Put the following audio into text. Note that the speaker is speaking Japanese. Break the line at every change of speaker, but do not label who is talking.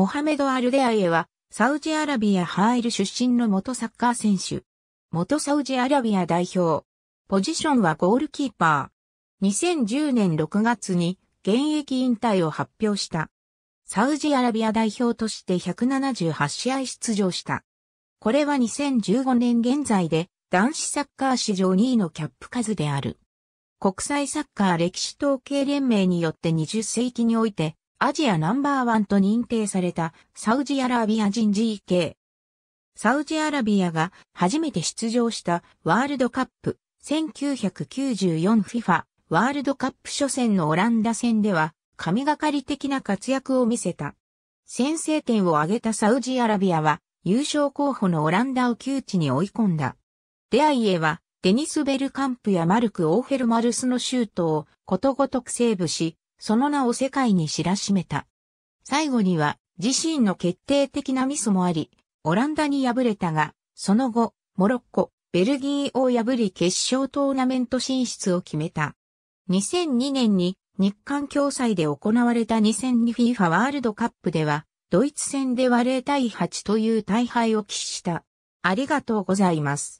モハメド・アルデアイエは、サウジアラビアハイル出身の元サッカー選手。元サウジアラビア代表。ポジションはゴールキーパー。2010年6月に現役引退を発表した。サウジアラビア代表として178試合出場した。これは2015年現在で男子サッカー史上2位のキャップ数である。国際サッカー歴史統計連盟によって20世紀においてアジアナンバーワンと認定されたサウジアラビア人 GK。サウジアラビアが初めて出場したワールドカップ 1994FIFA ワールドカップ初戦のオランダ戦では神がかり的な活躍を見せた。先制点を挙げたサウジアラビアは優勝候補のオランダを窮地に追い込んだ。デアいエはデニス・ベルカンプやマルク・オーフェルマルスのシュートをことごとくセーブし、その名を世界に知らしめた。最後には自身の決定的なミスもあり、オランダに敗れたが、その後、モロッコ、ベルギーを破り決勝トーナメント進出を決めた。2002年に日韓共催で行われた 2002FIFA ワールドカップでは、ドイツ戦では0対8という大敗を喫した。ありがとうございま
す。